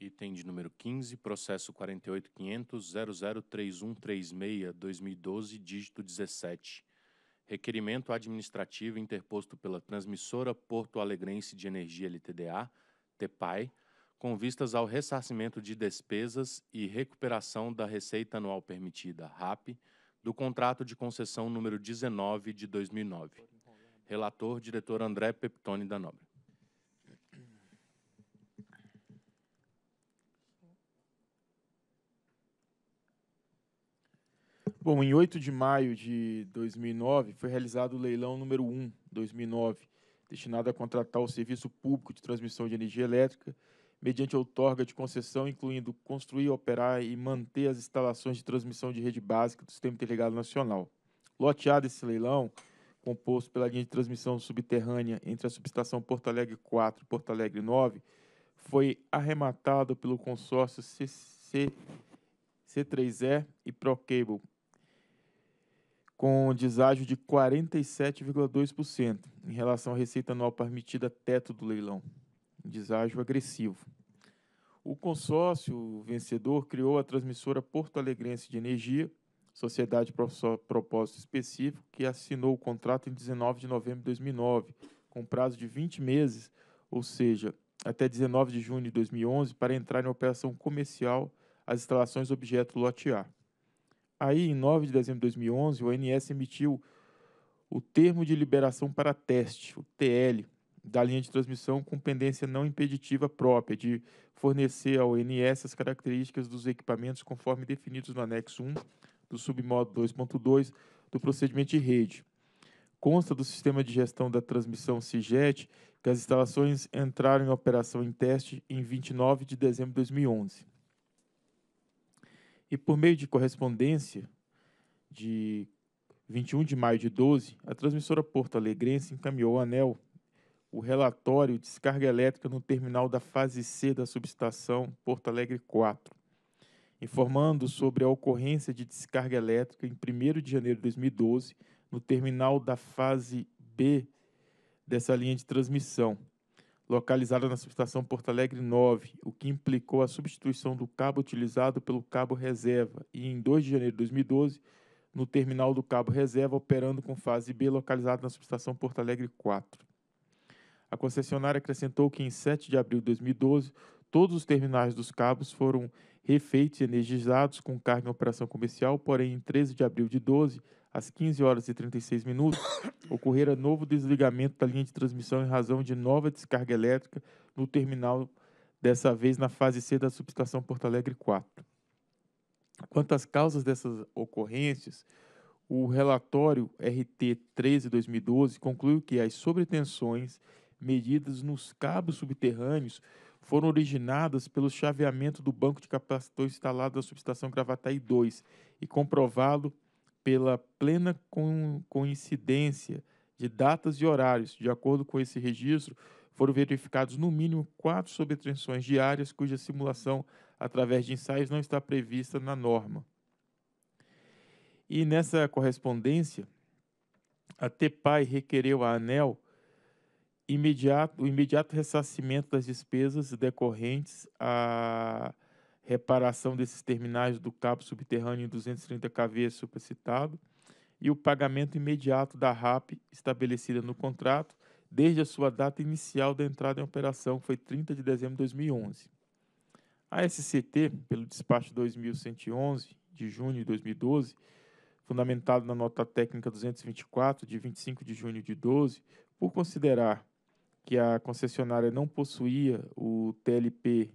Item de número 15, processo 48.500.003136-2012, dígito 17. Requerimento administrativo interposto pela Transmissora Porto Alegrense de Energia LTDA, TEPAI, com vistas ao ressarcimento de despesas e recuperação da receita anual permitida, RAP, do contrato de concessão número 19 de 2009. Relator, diretor André Peptoni da Nobre. Bom, em 8 de maio de 2009 foi realizado o leilão número 1, 2009, destinado a contratar o serviço público de transmissão de energia elétrica mediante outorga de concessão, incluindo construir, operar e manter as instalações de transmissão de rede básica do Sistema Interligado Nacional. Loteado esse leilão, composto pela linha de transmissão subterrânea entre a subestação Porto Alegre 4 e Porto Alegre 9, foi arrematado pelo consórcio CC, C3E e Procable com deságio de 47,2% em relação à receita anual permitida teto do leilão, deságio agressivo. O consórcio vencedor criou a transmissora Porto Alegrense de Energia, sociedade propósito específico, que assinou o contrato em 19 de novembro de 2009, com prazo de 20 meses, ou seja, até 19 de junho de 2011, para entrar em operação comercial as instalações objeto lote A. Aí, em 9 de dezembro de 2011, o ONS emitiu o Termo de Liberação para Teste, o TL, da linha de transmissão com pendência não impeditiva própria, de fornecer ao ONS as características dos equipamentos conforme definidos no anexo 1 do submodo 2.2 do procedimento de rede. Consta do sistema de gestão da transmissão CIGET que as instalações entraram em operação em teste em 29 de dezembro de 2011 e por meio de correspondência de 21 de maio de 12, a transmissora Porto Alegrense encaminhou ao ANEL o relatório de descarga elétrica no terminal da fase C da subestação Porto Alegre 4, informando sobre a ocorrência de descarga elétrica em 1 de janeiro de 2012 no terminal da fase B dessa linha de transmissão, localizada na subestação Porto Alegre 9, o que implicou a substituição do cabo utilizado pelo cabo reserva e, em 2 de janeiro de 2012, no terminal do cabo reserva operando com fase B localizada na subestação Porto Alegre 4. A concessionária acrescentou que, em 7 de abril de 2012, todos os terminais dos cabos foram refeitos e energizados com carga em operação comercial, porém, em 13 de abril de 12, às 15 horas e 36 minutos, ocorrera novo desligamento da linha de transmissão em razão de nova descarga elétrica no terminal, dessa vez na fase C da subestação Porto Alegre 4. Quanto às causas dessas ocorrências, o relatório RT 13-2012 concluiu que as sobretensões medidas nos cabos subterrâneos foram originadas pelo chaveamento do banco de capacitor instalado na subestação Gravataí 2 e comprovado pela plena coincidência de datas e horários, de acordo com esse registro, foram verificados no mínimo quatro sobretensões diárias cuja simulação através de ensaios não está prevista na norma. E nessa correspondência, a TEPAI requereu à ANEL imediato, o imediato ressarcimento das despesas decorrentes a à reparação desses terminais do cabo subterrâneo em 230 kV supercitado e o pagamento imediato da RAP estabelecida no contrato desde a sua data inicial da entrada em operação, que foi 30 de dezembro de 2011. A SCT, pelo despacho 2111 de junho de 2012, fundamentado na nota técnica 224 de 25 de junho de 12, por considerar que a concessionária não possuía o TLP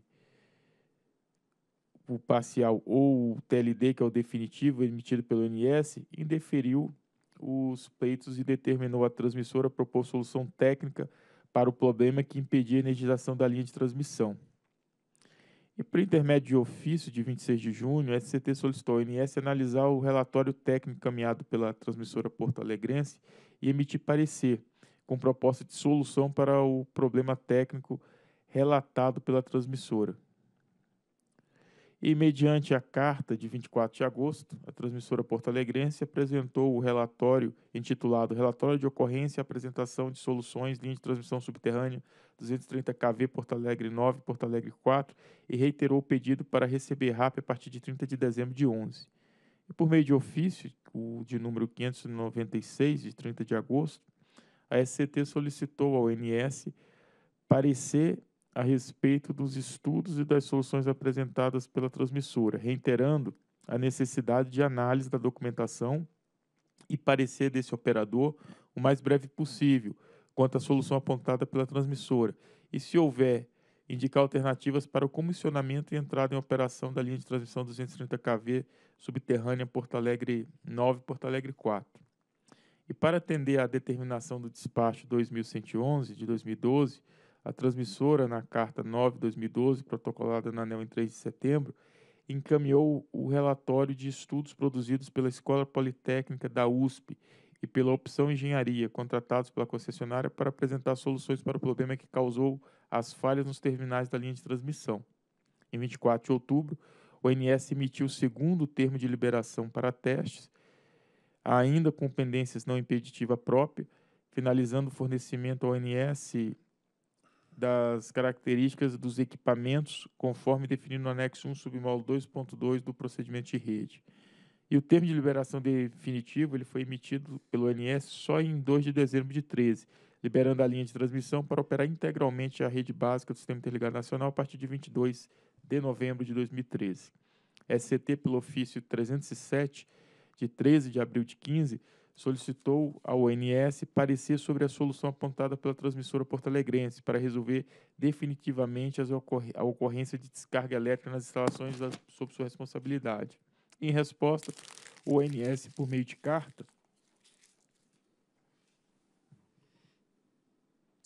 tempo parcial ou o TLD, que é o definitivo emitido pelo INS, indeferiu os pleitos e determinou à transmissora propor solução técnica para o problema que impedia a energização da linha de transmissão. E por intermédio de ofício de 26 de junho, a SCT solicitou ao INS analisar o relatório técnico encaminhado pela transmissora porto-alegrense e emitir parecer com proposta de solução para o problema técnico relatado pela transmissora e, mediante a carta de 24 de agosto, a transmissora porto-alegrense apresentou o relatório intitulado Relatório de Ocorrência e Apresentação de Soluções Linha de Transmissão Subterrânea 230 kV Porto Alegre 9 Porto Alegre 4 e reiterou o pedido para receber RAP a partir de 30 de dezembro de 11. E por meio de ofício, o de número 596 de 30 de agosto, a SCT solicitou ao NS parecer a respeito dos estudos e das soluções apresentadas pela transmissora, reiterando a necessidade de análise da documentação e parecer desse operador o mais breve possível quanto à solução apontada pela transmissora e, se houver, indicar alternativas para o comissionamento e entrada em operação da linha de transmissão 230 kV subterrânea Porto Alegre 9 Porto Alegre 4. E para atender à determinação do despacho 2111 de 2012, a transmissora, na carta 9-2012, protocolada na ANEL em 3 de setembro, encaminhou o relatório de estudos produzidos pela Escola Politécnica da USP e pela Opção Engenharia, contratados pela concessionária para apresentar soluções para o problema que causou as falhas nos terminais da linha de transmissão. Em 24 de outubro, o INS emitiu o segundo termo de liberação para testes, ainda com pendências não impeditiva própria, finalizando o fornecimento ao INS das características dos equipamentos, conforme definido no anexo 1, submódulo 2.2 do procedimento de rede. E o termo de liberação definitivo ele foi emitido pelo ONS só em 2 de dezembro de 13, liberando a linha de transmissão para operar integralmente a rede básica do Sistema Interligado Nacional a partir de 22 de novembro de 2013. SCT, pelo ofício 307, de 13 de abril de 15, solicitou ao ONS parecer sobre a solução apontada pela transmissora portalegrense para resolver definitivamente ocorr a ocorrência de descarga elétrica nas instalações sob sua responsabilidade. Em resposta, o ONS, por meio de carta,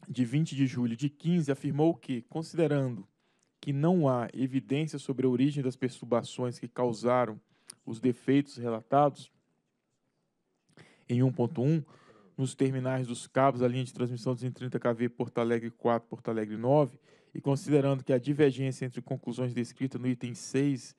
de 20 de julho de 15, afirmou que, considerando que não há evidência sobre a origem das perturbações que causaram os defeitos relatados, em 1.1, nos terminais dos cabos da linha de transmissão 230 kV Porto Alegre 4, Porto Alegre 9, e considerando que a divergência entre conclusões descritas no item 6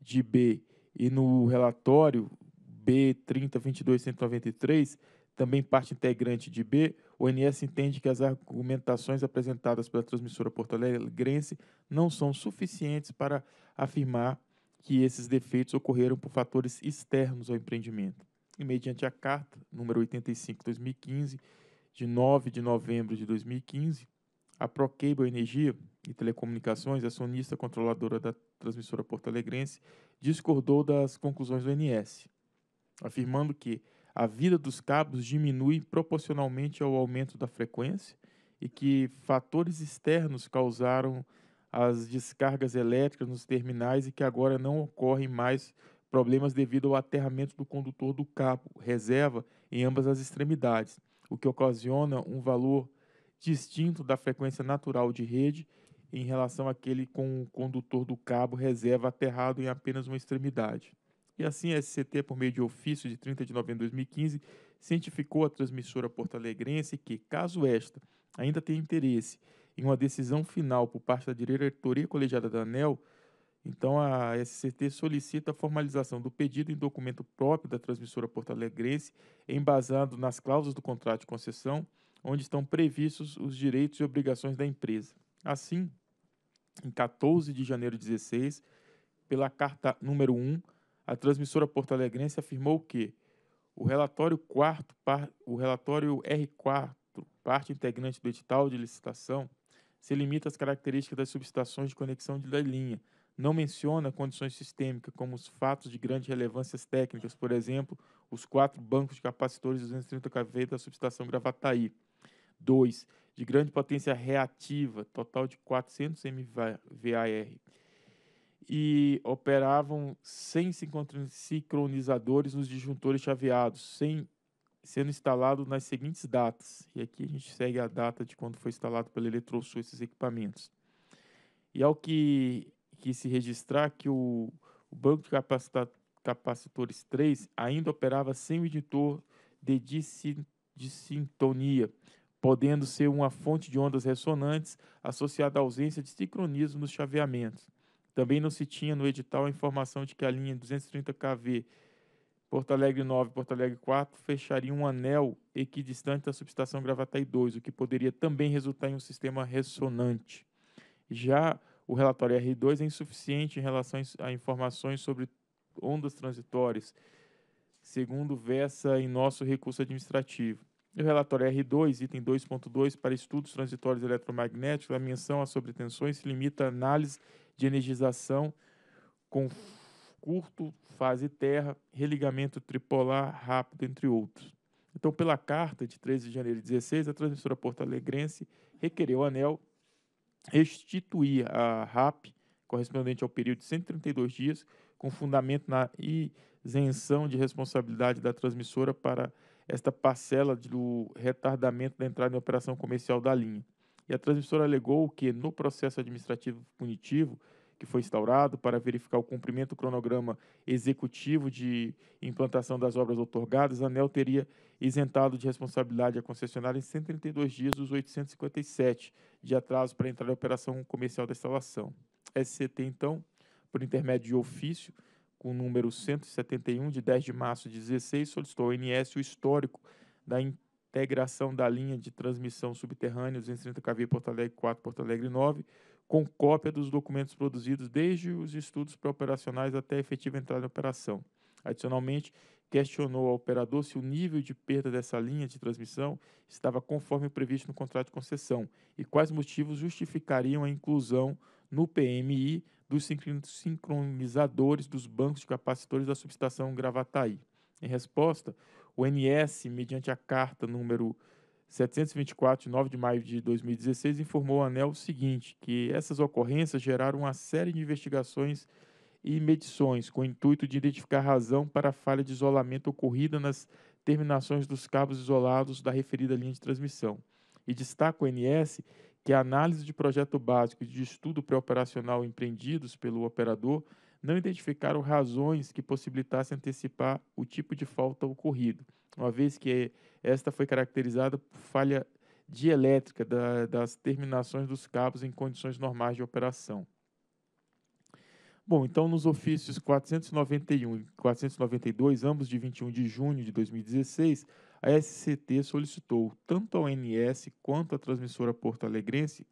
de B e no relatório B 30.22.193, também parte integrante de B, o NS entende que as argumentações apresentadas pela transmissora porto-alegrense não são suficientes para afirmar que esses defeitos ocorreram por fatores externos ao empreendimento e, mediante a carta número 85/2015 de 9 de novembro de 2015, a Procable Energia e Telecomunicações, acionista controladora da transmissora porto-alegrense, discordou das conclusões do NS, afirmando que a vida dos cabos diminui proporcionalmente ao aumento da frequência e que fatores externos causaram as descargas elétricas nos terminais e que agora não ocorrem mais problemas devido ao aterramento do condutor do cabo reserva em ambas as extremidades, o que ocasiona um valor distinto da frequência natural de rede em relação àquele com o condutor do cabo reserva aterrado em apenas uma extremidade. E assim, a SCT, por meio de ofício de 30 de novembro de 2015, cientificou a transmissora portalegrense que, caso esta ainda tenha interesse em uma decisão final por parte da diretoria colegiada da ANEL então, a SCT solicita a formalização do pedido em documento próprio da transmissora porto-alegrense, embasado nas cláusulas do contrato de concessão, onde estão previstos os direitos e obrigações da empresa. Assim, em 14 de janeiro de 16, pela carta número 1, a transmissora porto-alegrense afirmou que o relatório, quarto, o relatório R4, parte integrante do edital de licitação, se limita às características das subestações de conexão da linha, não menciona condições sistêmicas, como os fatos de grandes relevâncias técnicas, por exemplo, os quatro bancos de capacitores de 230 kV da subestação Gravataí. 2. De grande potência reativa, total de 400 MVAR. E operavam sem sincronizadores nos disjuntores chaveados, sem, sendo instalado nas seguintes datas. E aqui a gente segue a data de quando foi instalado pela Eletrosul esses equipamentos. E ao que que se registrar que o, o Banco de Capacita Capacitores 3 ainda operava sem o editor de, dissin de sintonia, podendo ser uma fonte de ondas ressonantes associada à ausência de sincronismo nos chaveamentos. Também não se tinha no edital a informação de que a linha 230 kV Porto Alegre 9 Porto Alegre 4 fecharia um anel equidistante da subestação Gravataí 2, o que poderia também resultar em um sistema ressonante. Já o relatório R2 é insuficiente em relação a informações sobre ondas transitórias, segundo versa em nosso recurso administrativo. O relatório R2, item 2.2, para estudos transitórios eletromagnéticos, a menção a sobretensões se limita à análise de energização com curto, fase terra, religamento tripolar rápido, entre outros. Então, pela carta de 13 de janeiro de 16, a transmissora porto-alegrense requereu o ANEL restituir a RAP correspondente ao período de 132 dias, com fundamento na isenção de responsabilidade da transmissora para esta parcela do retardamento da entrada em operação comercial da linha. E a transmissora alegou que, no processo administrativo punitivo, que foi instaurado para verificar o cumprimento do cronograma executivo de implantação das obras otorgadas, a ANEL teria isentado de responsabilidade a concessionária em 132 dias os 857 de atraso para entrar em operação comercial da instalação. SCT, então, por intermédio de ofício, com o número 171, de 10 de março de 16, solicitou ao INS o histórico da integração da linha de transmissão subterrânea 230 kV Porto Alegre 4, Porto Alegre 9, com cópia dos documentos produzidos desde os estudos pré-operacionais até a efetiva entrada em operação. Adicionalmente, questionou ao operador se o nível de perda dessa linha de transmissão estava conforme previsto no contrato de concessão e quais motivos justificariam a inclusão no PMI dos sincronizadores dos bancos de capacitores da subestação Gravataí. Em resposta, o NS, mediante a carta número 724, 9 de maio de 2016, informou a ANEL o seguinte, que essas ocorrências geraram uma série de investigações e medições com o intuito de identificar a razão para a falha de isolamento ocorrida nas terminações dos cabos isolados da referida linha de transmissão. E destaca o NS que a análise de projeto básico e de estudo pré-operacional empreendidos pelo operador não identificaram razões que possibilitassem antecipar o tipo de falta ocorrido uma vez que esta foi caracterizada por falha dielétrica da, das terminações dos cabos em condições normais de operação. Bom, então nos ofícios 491 e 492, ambos de 21 de junho de 2016, a SCT solicitou tanto ao NS quanto à transmissora porto-alegrense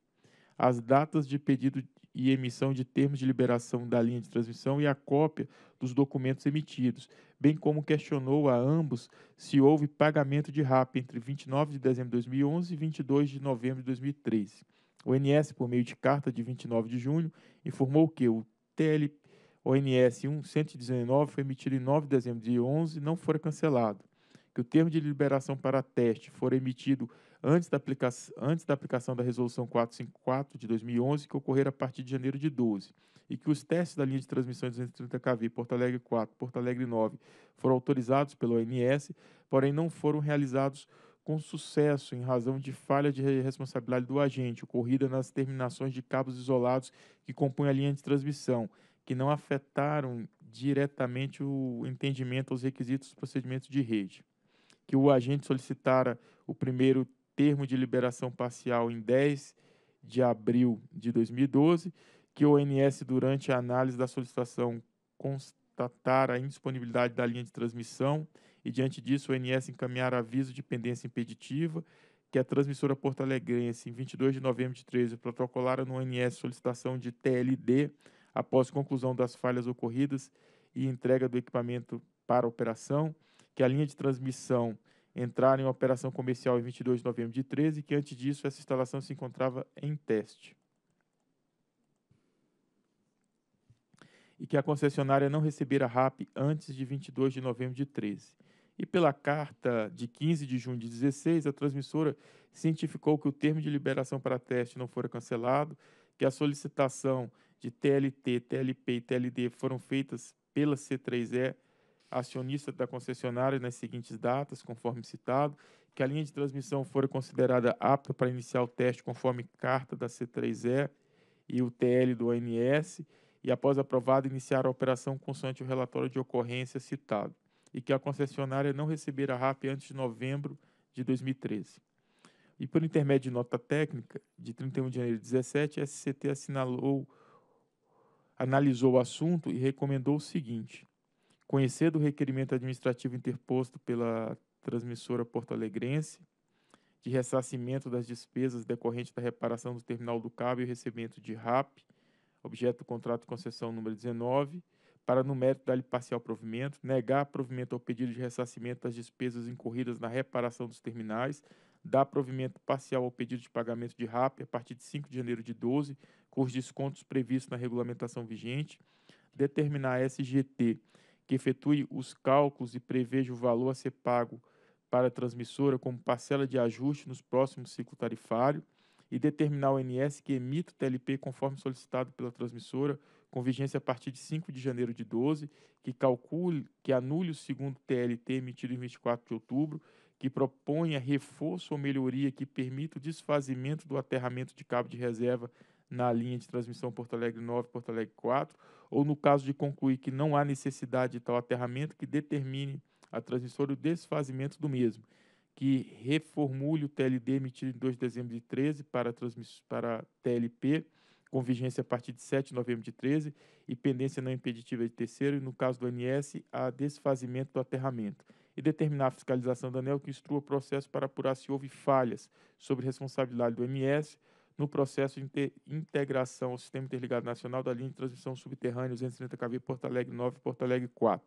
as datas de pedido e emissão de termos de liberação da linha de transmissão e a cópia dos documentos emitidos, bem como questionou a ambos se houve pagamento de RAP entre 29 de dezembro de 2011 e 22 de novembro de 2013. O ONS, por meio de carta de 29 de junho, informou que o TL ONS 1119 foi emitido em 9 de dezembro de 2011 e não foi cancelado, que o termo de liberação para teste foi emitido antes da, antes da aplicação da Resolução 454 de 2011, que ocorrerá a partir de janeiro de 12, e que os testes da linha de transmissão 230 kV Porto Alegre 4, Porto Alegre 9 foram autorizados pela ONS, porém não foram realizados com sucesso em razão de falha de responsabilidade do agente ocorrida nas terminações de cabos isolados que compõem a linha de transmissão, que não afetaram diretamente o entendimento aos requisitos dos procedimentos de rede. Que o agente solicitara o primeiro termo de liberação parcial em 10 de abril de 2012, que o ONS, durante a análise da solicitação, constatar a indisponibilidade da linha de transmissão e, diante disso, o ONS encaminhar aviso de pendência impeditiva, que a transmissora porto-alegrense, em 22 de novembro de 13, protocolara no ONS solicitação de TLD após conclusão das falhas ocorridas e entrega do equipamento para operação, que a linha de transmissão entrar em operação comercial em 22 de novembro de 13, que antes disso essa instalação se encontrava em teste. E que a concessionária não recebera RAP antes de 22 de novembro de 13. E pela carta de 15 de junho de 16, a transmissora cientificou que o termo de liberação para teste não fora cancelado, que a solicitação de TLT, TLP e TLD foram feitas pela C3E acionista da concessionária nas seguintes datas, conforme citado, que a linha de transmissão fora considerada apta para iniciar o teste conforme carta da C3E e o TL do ONS, e após aprovada iniciar a operação consoante o relatório de ocorrência citado, e que a concessionária não a RAP antes de novembro de 2013. E por intermédio de nota técnica, de 31 de janeiro de 17, a SCT assinalou, analisou o assunto e recomendou o seguinte: conhecer do requerimento administrativo interposto pela transmissora porto-alegrense de ressarcimento das despesas decorrentes da reparação do terminal do cabo e recebimento de RAP, objeto do contrato de concessão número 19, para no mérito dar-lhe parcial provimento, negar provimento ao pedido de ressarcimento das despesas incorridas na reparação dos terminais, dar provimento parcial ao pedido de pagamento de RAP a partir de 5 de janeiro de 12, com os descontos previstos na regulamentação vigente, determinar a SGT que efetue os cálculos e preveja o valor a ser pago para a transmissora como parcela de ajuste nos próximos ciclo tarifário e determinar o NS que emita o TLP conforme solicitado pela transmissora, com vigência a partir de 5 de janeiro de 12, que calcule, que anule o segundo TLT emitido em 24 de outubro, que proponha reforço ou melhoria que permita o desfazimento do aterramento de cabo de reserva na linha de transmissão Porto Alegre 9, Porto Alegre 4, ou no caso de concluir que não há necessidade de tal aterramento, que determine a transmissora o desfazimento do mesmo, que reformule o TLD emitido em 2 de dezembro de 13 para, para TLP, com vigência a partir de 7 de novembro de 13, e pendência não impeditiva de terceiro, e no caso do MS a desfazimento do aterramento e determinar a fiscalização da ANEL que instrua o processo para apurar se houve falhas sobre responsabilidade do MS no processo de integração ao Sistema Interligado Nacional da linha de transmissão subterrânea 230 kV Porto Alegre 9 Porto Alegre 4.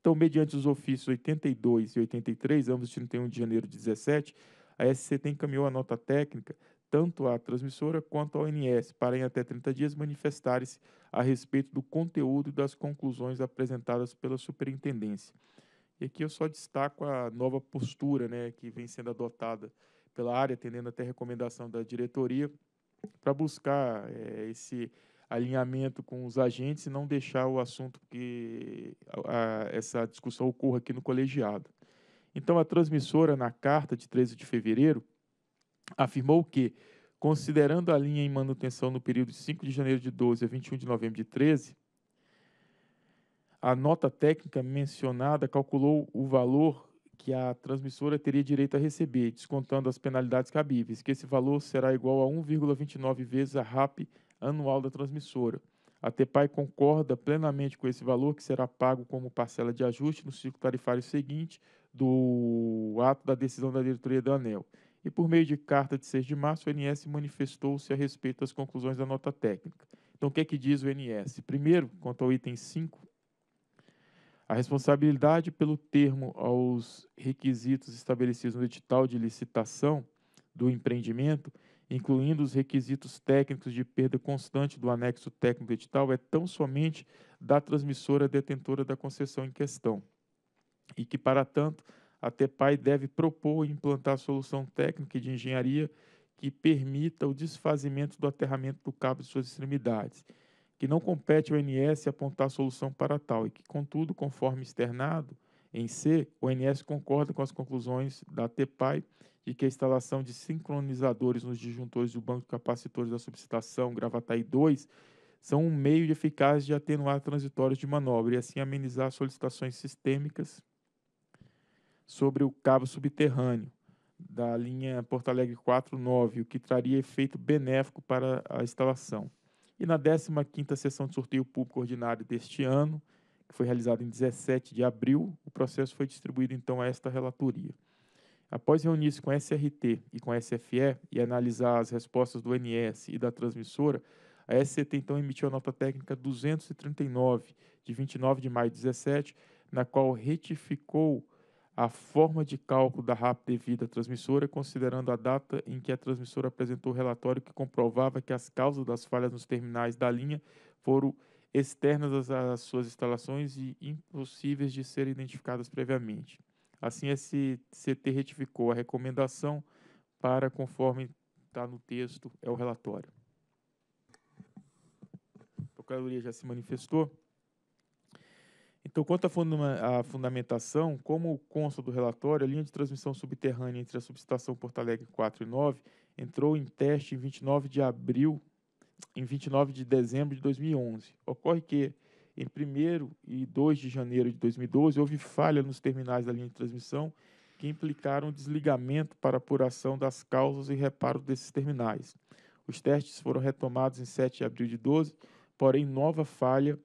Então, mediante os ofícios 82 e 83, ambos de 31 de janeiro de 17, a SCT encaminhou a nota técnica tanto à transmissora quanto ao ONS para, em até 30 dias, manifestarem-se a respeito do conteúdo e das conclusões apresentadas pela superintendência. E aqui eu só destaco a nova postura né, que vem sendo adotada pela área, atendendo até recomendação da diretoria, para buscar é, esse alinhamento com os agentes e não deixar o assunto que a, a, essa discussão ocorra aqui no colegiado. Então, a transmissora, na carta de 13 de fevereiro, afirmou que, considerando a linha em manutenção no período de 5 de janeiro de 12 a 21 de novembro de 13, a nota técnica mencionada calculou o valor que a transmissora teria direito a receber, descontando as penalidades cabíveis, que esse valor será igual a 1,29 vezes a RAP anual da transmissora. A TEPAI concorda plenamente com esse valor, que será pago como parcela de ajuste no ciclo tarifário seguinte do ato da decisão da diretoria da ANEL. E por meio de carta de 6 de março, o NS manifestou-se a respeito das conclusões da nota técnica. Então, o que é que diz o NS? Primeiro, quanto ao item 5 a responsabilidade pelo termo aos requisitos estabelecidos no edital de licitação do empreendimento, incluindo os requisitos técnicos de perda constante do anexo técnico do edital, é tão somente da transmissora detentora da concessão em questão, e que, para tanto, a TEPAI deve propor e implantar solução técnica e de engenharia que permita o desfazimento do aterramento do cabo de suas extremidades que não compete ao ONS apontar solução para tal e que, contudo, conforme externado em C, o ONS concorda com as conclusões da TEPAI de que a instalação de sincronizadores nos disjuntores do banco de capacitores da subestação Gravataí 2 são um meio eficaz de atenuar transitórios de manobra e assim amenizar solicitações sistêmicas sobre o cabo subterrâneo da linha Porto Alegre 49, o que traria efeito benéfico para a instalação. E na 15ª sessão de sorteio público ordinário deste ano, que foi realizada em 17 de abril, o processo foi distribuído então a esta relatoria. Após reunir-se com a SRT e com a SFE e analisar as respostas do NS e da transmissora, a SCT então emitiu a nota técnica 239 de 29 de maio de 17, na qual retificou a forma de cálculo da RAP devida à transmissora, considerando a data em que a transmissora apresentou relatório que comprovava que as causas das falhas nos terminais da linha foram externas às suas instalações e impossíveis de serem identificadas previamente. Assim, esse CT retificou a recomendação para, conforme está no texto, é o relatório. A Procuradoria já se manifestou? Então, quanto à fundamentação, como consta do relatório, a linha de transmissão subterrânea entre a subestação Porto Alegre 4 e 9 entrou em teste em 29 de abril, em 29 de dezembro de 2011. Ocorre que em 1 e 2 de janeiro de 2012 houve falha nos terminais da linha de transmissão que implicaram desligamento para apuração das causas e reparo desses terminais. Os testes foram retomados em 7 de abril de 12, porém nova falha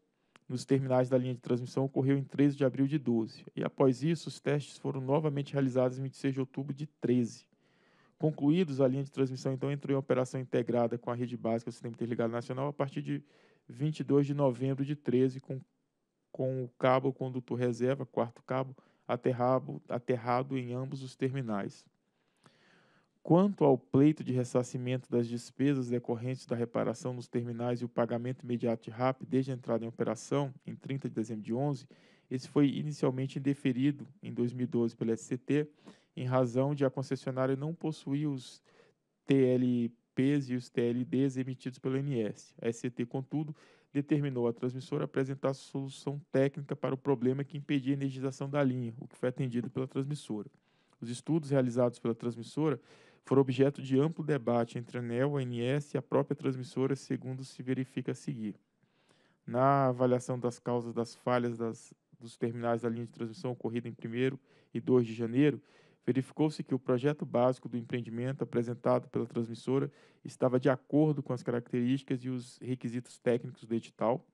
nos terminais da linha de transmissão ocorreu em 13 de abril de 12, e após isso, os testes foram novamente realizados em 26 de outubro de 13. Concluídos, a linha de transmissão então entrou em operação integrada com a rede básica do Sistema Interligado Nacional a partir de 22 de novembro de 13, com, com o cabo condutor reserva, quarto cabo, aterrado, aterrado em ambos os terminais. Quanto ao pleito de ressarcimento das despesas decorrentes da reparação nos terminais e o pagamento imediato de RAP desde a entrada em operação, em 30 de dezembro de 11, esse foi inicialmente indeferido em 2012 pela SCT, em razão de a concessionária não possuir os TLPs e os TLDs emitidos pelo NS. A SCT, contudo, determinou à transmissora apresentar solução técnica para o problema que impedia a energização da linha, o que foi atendido pela transmissora. Os estudos realizados pela transmissora foram objeto de amplo debate entre a ANEL, a ANS e a própria transmissora, segundo se verifica a seguir. Na avaliação das causas das falhas das, dos terminais da linha de transmissão ocorrida em 1 e 2 de janeiro, verificou-se que o projeto básico do empreendimento apresentado pela transmissora estava de acordo com as características e os requisitos técnicos do edital.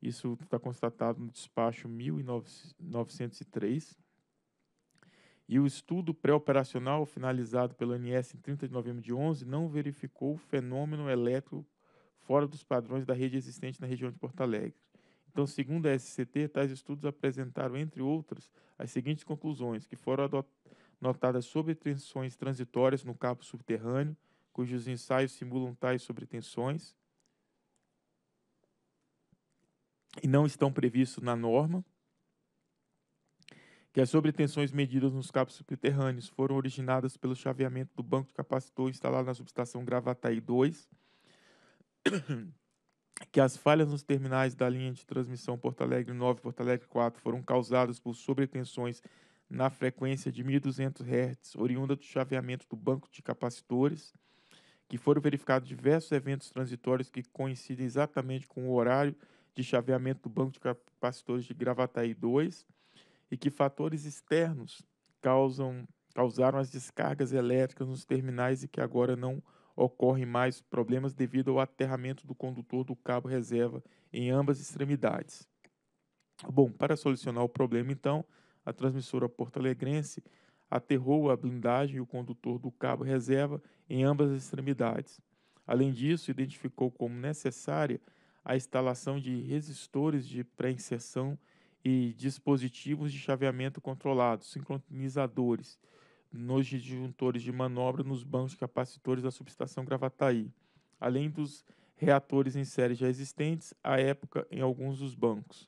Isso está constatado no despacho 1903 e o estudo pré-operacional finalizado pelo ANS em 30 de novembro de 11 não verificou fenômeno elétrico fora dos padrões da rede existente na região de Porto Alegre. Então, segundo a SCT, tais estudos apresentaram, entre outras, as seguintes conclusões, que foram notadas tensões transitórias no cabo subterrâneo, cujos ensaios simulam tais sobretensões, e não estão previstos na norma, que as sobretensões medidas nos cabos subterrâneos foram originadas pelo chaveamento do banco de capacitor instalado na subestação Gravataí 2, que as falhas nos terminais da linha de transmissão Porto Alegre 9 e Porto Alegre 4 foram causadas por sobretensões na frequência de 1.200 Hz, oriunda do chaveamento do banco de capacitores, que foram verificados diversos eventos transitórios que coincidem exatamente com o horário de chaveamento do banco de capacitores de Gravataí 2, e que fatores externos causam, causaram as descargas elétricas nos terminais e que agora não ocorrem mais problemas devido ao aterramento do condutor do cabo reserva em ambas extremidades. Bom, para solucionar o problema, então, a transmissora porto-alegrense aterrou a blindagem e o condutor do cabo reserva em ambas as extremidades. Além disso, identificou como necessária a instalação de resistores de pré-inserção e dispositivos de chaveamento controlado, sincronizadores, nos disjuntores de manobra nos bancos de capacitores da subestação Gravataí, além dos reatores em série já existentes à época em alguns dos bancos.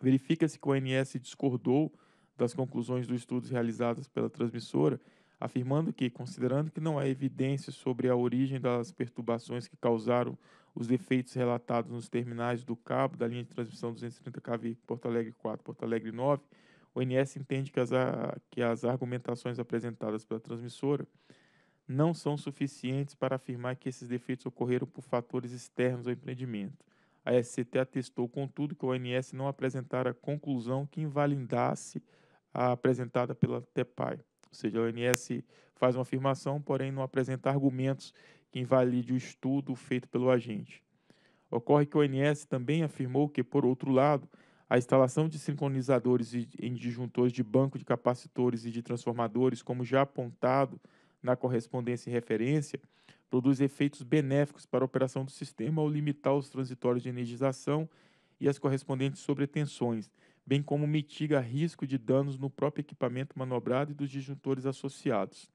Verifica-se que o ONS discordou das conclusões dos estudos realizados pela transmissora afirmando que, considerando que não há evidências sobre a origem das perturbações que causaram os defeitos relatados nos terminais do cabo da linha de transmissão 230 kV Porto Alegre 4, Porto Alegre 9, o INS entende que as, que as argumentações apresentadas pela transmissora não são suficientes para afirmar que esses defeitos ocorreram por fatores externos ao empreendimento. A SCT atestou, contudo, que o ONS não apresentara conclusão que invalidasse a apresentada pela TEPAI. Ou seja, a ONS faz uma afirmação, porém não apresenta argumentos que invalide o estudo feito pelo agente. Ocorre que a ONS também afirmou que, por outro lado, a instalação de sincronizadores em disjuntores de banco de capacitores e de transformadores, como já apontado na correspondência em referência, produz efeitos benéficos para a operação do sistema ao limitar os transitórios de energização e as correspondentes sobretensões, bem como mitiga risco de danos no próprio equipamento manobrado e dos disjuntores associados.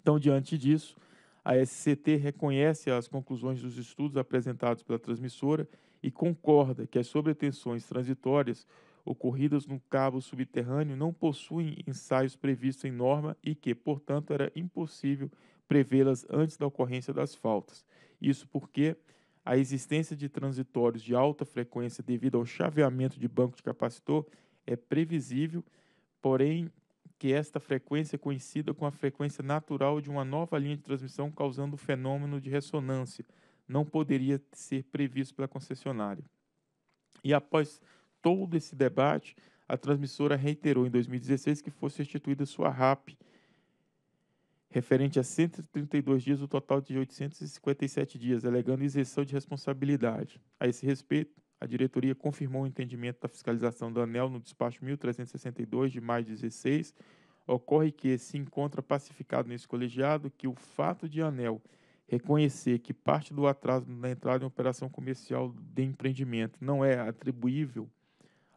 Então, diante disso, a SCT reconhece as conclusões dos estudos apresentados pela transmissora e concorda que as sobretensões transitórias ocorridas no cabo subterrâneo não possuem ensaios previstos em norma e que, portanto, era impossível prevê-las antes da ocorrência das faltas. Isso porque a existência de transitórios de alta frequência devido ao chaveamento de banco de capacitor é previsível, porém que esta frequência é coincida com a frequência natural de uma nova linha de transmissão causando o fenômeno de ressonância, não poderia ser previsto pela concessionária. E após todo esse debate, a transmissora reiterou em 2016 que fosse restituída sua RAP referente a 132 dias, o total de 857 dias, alegando isenção de responsabilidade. A esse respeito, a diretoria confirmou o entendimento da fiscalização do ANEL no despacho 1362 de maio 16. Ocorre que se encontra pacificado nesse colegiado que o fato de ANEL reconhecer que parte do atraso na entrada em operação comercial de empreendimento não é atribuível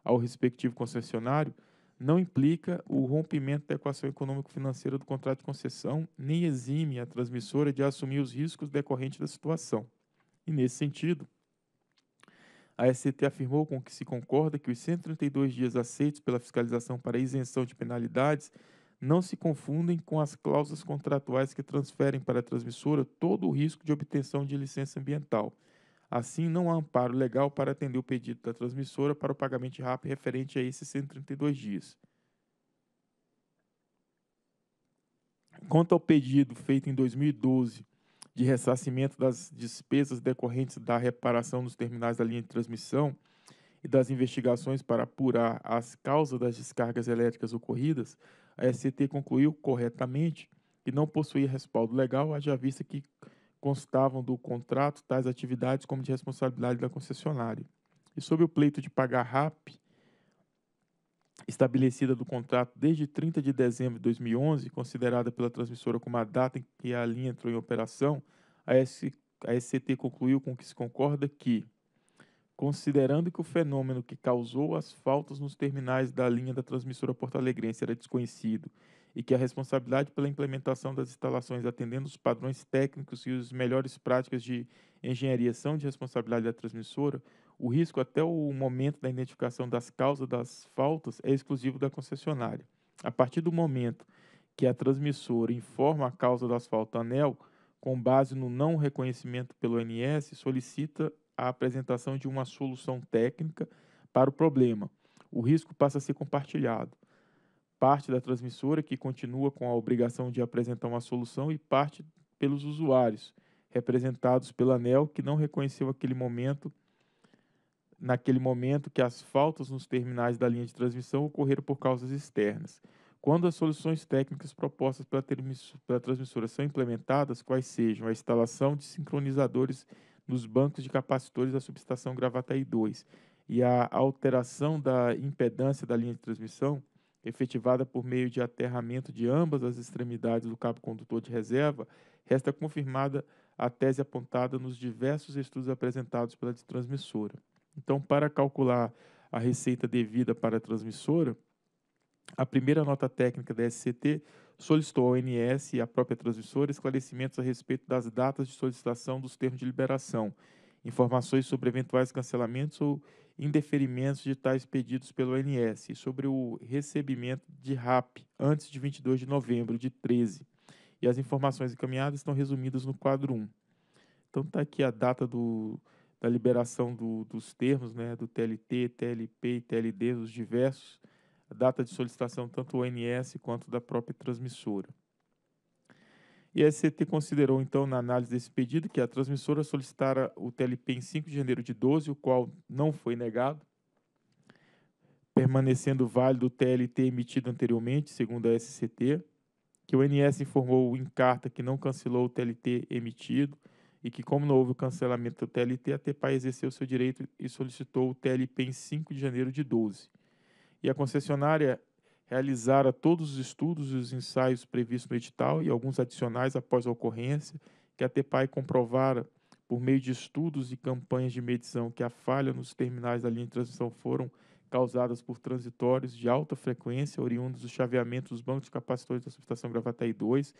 ao respectivo concessionário não implica o rompimento da equação econômico-financeira do contrato de concessão, nem exime a transmissora de assumir os riscos decorrentes da situação. E nesse sentido, a SCT afirmou com que se concorda que os 132 dias aceitos pela fiscalização para isenção de penalidades não se confundem com as cláusulas contratuais que transferem para a transmissora todo o risco de obtenção de licença ambiental Assim, não há amparo legal para atender o pedido da transmissora para o pagamento RAP referente a esses 132 dias. Quanto ao pedido feito em 2012 de ressarcimento das despesas decorrentes da reparação nos terminais da linha de transmissão e das investigações para apurar as causas das descargas elétricas ocorridas, a SCT concluiu corretamente que não possuía respaldo legal, haja vista que constavam do contrato tais atividades como de responsabilidade da concessionária. E sob o pleito de pagar RAP, estabelecida do contrato desde 30 de dezembro de 2011, considerada pela transmissora como a data em que a linha entrou em operação, a, a SCT concluiu com que se concorda que, considerando que o fenômeno que causou as faltas nos terminais da linha da transmissora porto-alegrense era desconhecido e que a responsabilidade pela implementação das instalações atendendo os padrões técnicos e as melhores práticas de engenharia são de responsabilidade da transmissora, o risco até o momento da identificação das causas das faltas é exclusivo da concessionária. A partir do momento que a transmissora informa a causa das faltas ANEL, com base no não reconhecimento pelo ANS, solicita a apresentação de uma solução técnica para o problema. O risco passa a ser compartilhado parte da transmissora que continua com a obrigação de apresentar uma solução e parte pelos usuários, representados pela ANEL, que não reconheceu aquele momento naquele momento que as faltas nos terminais da linha de transmissão ocorreram por causas externas. Quando as soluções técnicas propostas pela, pela transmissora são implementadas, quais sejam a instalação de sincronizadores nos bancos de capacitores da subestação Gravataí 2 e a alteração da impedância da linha de transmissão, efetivada por meio de aterramento de ambas as extremidades do cabo condutor de reserva, resta confirmada a tese apontada nos diversos estudos apresentados pela transmissora. Então, para calcular a receita devida para a transmissora, a primeira nota técnica da SCT solicitou ao ONS e à própria transmissora esclarecimentos a respeito das datas de solicitação dos termos de liberação, informações sobre eventuais cancelamentos ou indeferimentos de tais pedidos pelo ANS e sobre o recebimento de RAP antes de 22 de novembro de 13. E as informações encaminhadas estão resumidas no quadro 1. Então está aqui a data do, da liberação do, dos termos, né, do TLT, TLP e TLD, dos diversos, a data de solicitação tanto do ANS quanto da própria transmissora. E a SCT considerou, então, na análise desse pedido, que a transmissora solicitara o TLP em 5 de janeiro de 12, o qual não foi negado, permanecendo válido o TLT emitido anteriormente, segundo a SCT, que o NS informou em carta que não cancelou o TLT emitido e que, como não houve o cancelamento do TLT, a TEPA exerceu seu direito e solicitou o TLP em 5 de janeiro de 12. E a concessionária realizara todos os estudos e os ensaios previstos no edital e alguns adicionais após a ocorrência, que a TEPAI comprovara, por meio de estudos e campanhas de medição, que a falha nos terminais da linha de transmissão foram causadas por transitórios de alta frequência, oriundos do chaveamento dos bancos de capacitores da subestação Gravataí 2,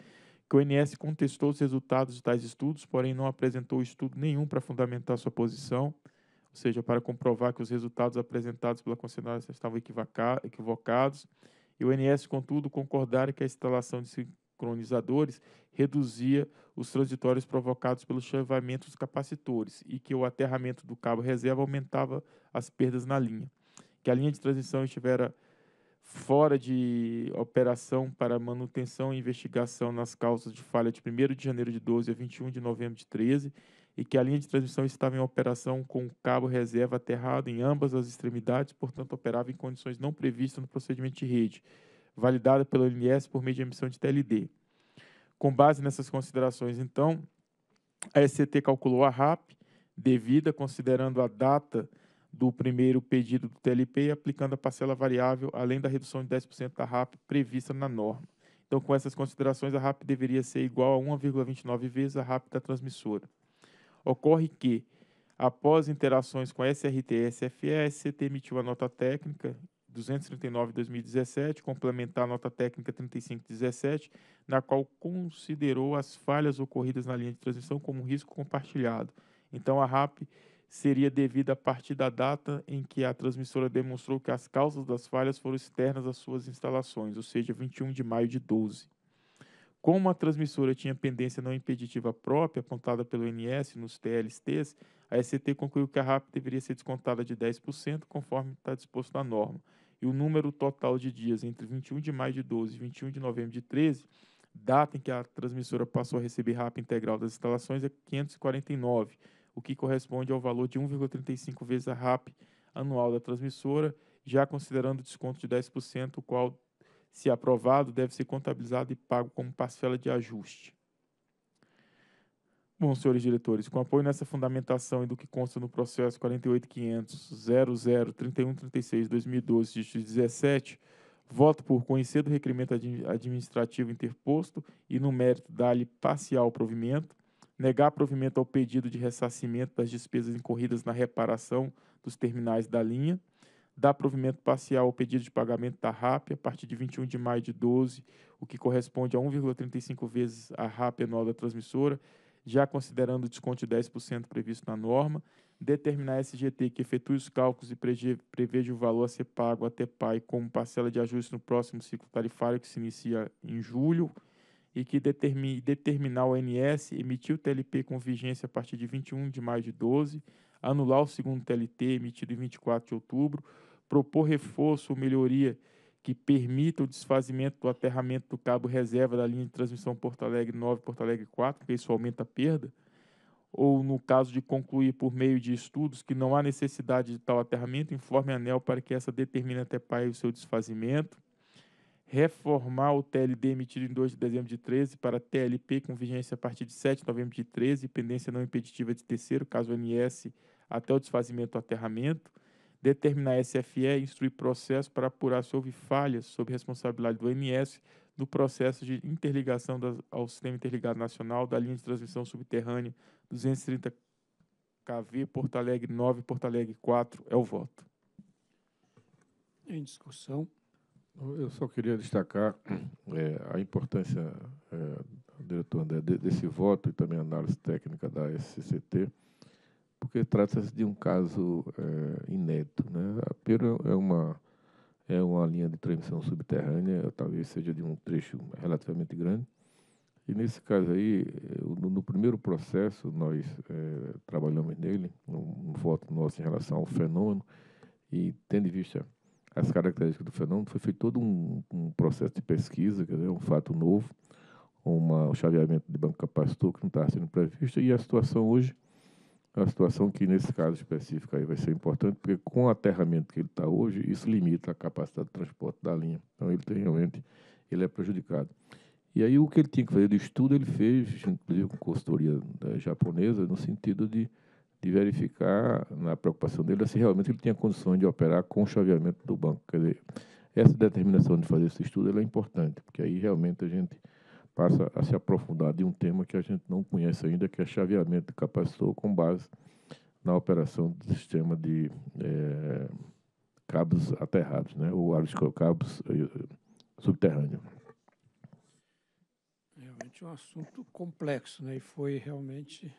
que o INS contestou os resultados de tais estudos, porém não apresentou estudo nenhum para fundamentar sua posição, ou seja, para comprovar que os resultados apresentados pela concessionária estavam equivocados, e o INS, contudo, concordaram que a instalação de sincronizadores reduzia os transitórios provocados pelo chevamento dos capacitores e que o aterramento do cabo reserva aumentava as perdas na linha. Que a linha de transmissão estivera fora de operação para manutenção e investigação nas causas de falha de 1 de janeiro de 12 a 21 de novembro de 13, e que a linha de transmissão estava em operação com o cabo reserva aterrado em ambas as extremidades, portanto operava em condições não previstas no procedimento de rede, validada pela ONS por meio de emissão de TLD. Com base nessas considerações, então, a ECT calculou a RAP devida, considerando a data do primeiro pedido do TLP e aplicando a parcela variável, além da redução de 10% da RAP prevista na norma. Então, com essas considerações, a RAP deveria ser igual a 1,29 vezes a RAP da transmissora. Ocorre que, após interações com a SRT e SFE, a SCT emitiu a nota técnica 239-2017, complementar a nota técnica 3517, na qual considerou as falhas ocorridas na linha de transmissão como risco compartilhado. Então, a RAP seria devida a partir da data em que a transmissora demonstrou que as causas das falhas foram externas às suas instalações, ou seja, 21 de maio de 12. Como a transmissora tinha pendência não impeditiva própria, apontada pelo INS nos TLTs, a SCT concluiu que a RAP deveria ser descontada de 10%, conforme está disposto na norma. E o número total de dias entre 21 de maio de 12 e 21 de novembro de 13, data em que a transmissora passou a receber RAP integral das instalações, é 549, o que corresponde ao valor de 1,35 vezes a RAP anual da transmissora, já considerando o desconto de 10%, o qual se aprovado, deve ser contabilizado e pago como parcela de ajuste. Bom, senhores diretores, com apoio nessa fundamentação e do que consta no processo 48.500.00.3136.2012-17, voto por conhecer do requerimento administrativo interposto e, no mérito, dar-lhe parcial provimento, negar provimento ao pedido de ressarcimento das despesas incorridas na reparação dos terminais da linha, dar provimento parcial ao pedido de pagamento da RAP a partir de 21 de maio de 12, o que corresponde a 1,35 vezes a RAP anual da transmissora, já considerando o desconto de 10% previsto na norma, determinar a SGT que efetue os cálculos e preveja o valor a ser pago até PAI como parcela de ajuste no próximo ciclo tarifário que se inicia em julho, e que determine, determinar o ONS emitir o TLP com vigência a partir de 21 de maio de 12, anular o segundo TLT emitido em 24 de outubro, propor reforço ou melhoria que permita o desfazimento do aterramento do cabo reserva da linha de transmissão Porto Alegre 9 Porto Alegre 4, porque isso aumenta a perda, ou no caso de concluir por meio de estudos que não há necessidade de tal aterramento, informe a ANEL para que essa determine até pai o seu desfazimento. Reformar o TLD emitido em 2 de dezembro de 13 para TLP com vigência a partir de 7 de novembro de 13, pendência não impeditiva de terceiro, caso o MS até o desfazimento do aterramento, determinar a SFE e instruir processo para apurar se houve falhas sob responsabilidade do MS no processo de interligação das, ao Sistema Interligado Nacional da linha de transmissão subterrânea 230 KV Porto Alegre 9, Porto Alegre 4. É o voto. Em discussão. Eu só queria destacar é, a importância, é, diretor André, desse voto e também a análise técnica da SCCT porque trata-se de um caso é, inédito. Né? A Pira é uma, é uma linha de transmissão subterrânea, talvez seja de um trecho relativamente grande. E nesse caso aí, eh, no, no primeiro processo, nós é, trabalhamos nele, um, um voto nosso em relação ao fenômeno, e tendo em vista as características do fenômeno, foi feito todo um, um processo de pesquisa, quer dizer, um fato novo, uma, um chaveamento de banco capacitor que não estava sendo previsto, e a situação hoje a uma situação que, nesse caso específico, aí vai ser importante, porque com o aterramento que ele está hoje, isso limita a capacidade de transporte da linha. Então, ele tem realmente ele é prejudicado. E aí, o que ele tinha que fazer de estudo, ele fez, inclusive com consultoria eh, japonesa, no sentido de, de verificar, na preocupação dele, se realmente ele tinha condições de operar com o chaveamento do banco. Quer dizer, essa determinação de fazer esse estudo é importante, porque aí realmente a gente passa a se aprofundar de um tema que a gente não conhece ainda, que é chaveamento de capacitor com base na operação do sistema de é, cabos aterrados, né, ou cabos eh, subterrâneos. Realmente é um assunto complexo, né, e foi realmente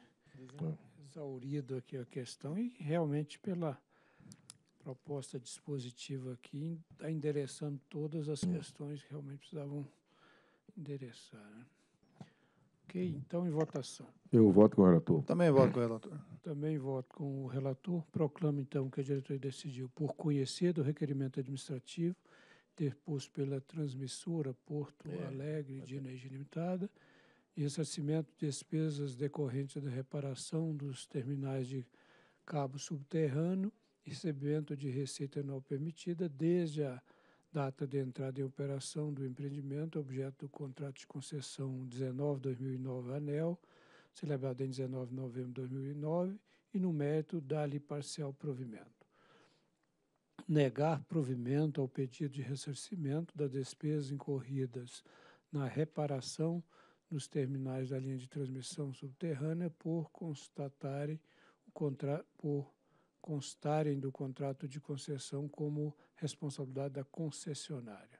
é. exaurido aqui a questão, e realmente pela proposta dispositiva aqui, está endereçando todas as hum. questões que realmente precisavam endereçar. Ok, então em votação. Eu voto com o relator. Também voto com o relator. Também voto com o relator. Proclamo, então, que a diretoria decidiu, por conhecer do requerimento administrativo interposto pela transmissora Porto é, Alegre é de Energia Limitada, e ressarcimento de despesas decorrentes da reparação dos terminais de cabo subterrâneo, recebimento de receita não permitida desde a data de entrada em operação do empreendimento, objeto do contrato de concessão 19-2009 ANEL, celebrado em 19 de novembro de 2009, e no mérito dá-lhe parcial provimento. Negar provimento ao pedido de ressarcimento das despesas incorridas na reparação nos terminais da linha de transmissão subterrânea por constatarem o contrato por constarem do contrato de concessão como responsabilidade da concessionária.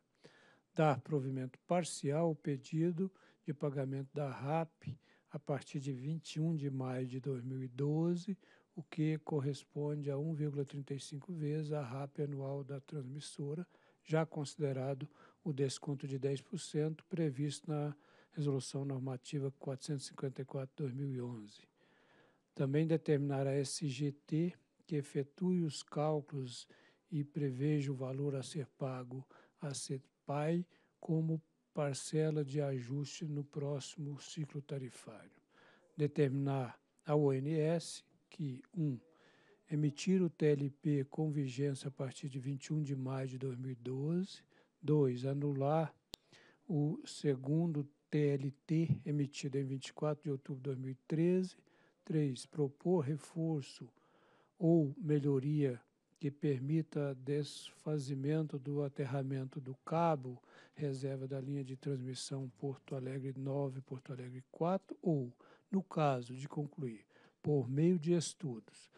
Dar provimento parcial ao pedido de pagamento da RAP a partir de 21 de maio de 2012, o que corresponde a 1,35 vezes a RAP anual da transmissora, já considerado o desconto de 10% previsto na Resolução Normativa 454-2011. Também determinar a SGT que efetue os cálculos e preveja o valor a ser pago a CEPAI como parcela de ajuste no próximo ciclo tarifário. Determinar a ONS que 1. Um, emitir o TLP com vigência a partir de 21 de maio de 2012. 2. Anular o segundo TLT emitido em 24 de outubro de 2013. 3. Propor reforço ou melhoria que permita desfazimento do aterramento do cabo reserva da linha de transmissão Porto Alegre 9, Porto Alegre 4, ou, no caso de concluir, por meio de estudos,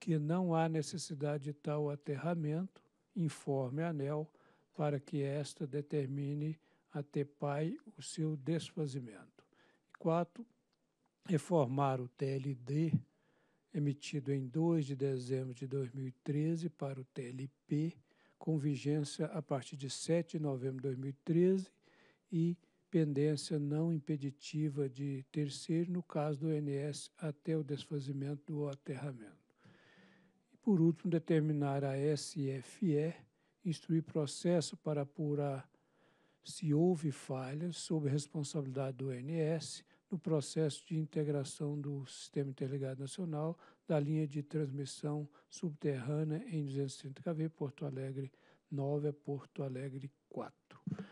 que não há necessidade de tal aterramento, informe a ANEL para que esta determine a TEPAI o seu desfazimento. 4. Reformar o TLD emitido em 2 de dezembro de 2013 para o TLP, com vigência a partir de 7 de novembro de 2013 e pendência não impeditiva de terceiro, no caso do ONS, até o desfazimento do aterramento. E, por último, determinar a SFE instruir processo para apurar se houve falhas sob responsabilidade do ONS no processo de integração do Sistema Interligado Nacional da linha de transmissão subterrânea em 230 kV Porto Alegre 9 a Porto Alegre 4.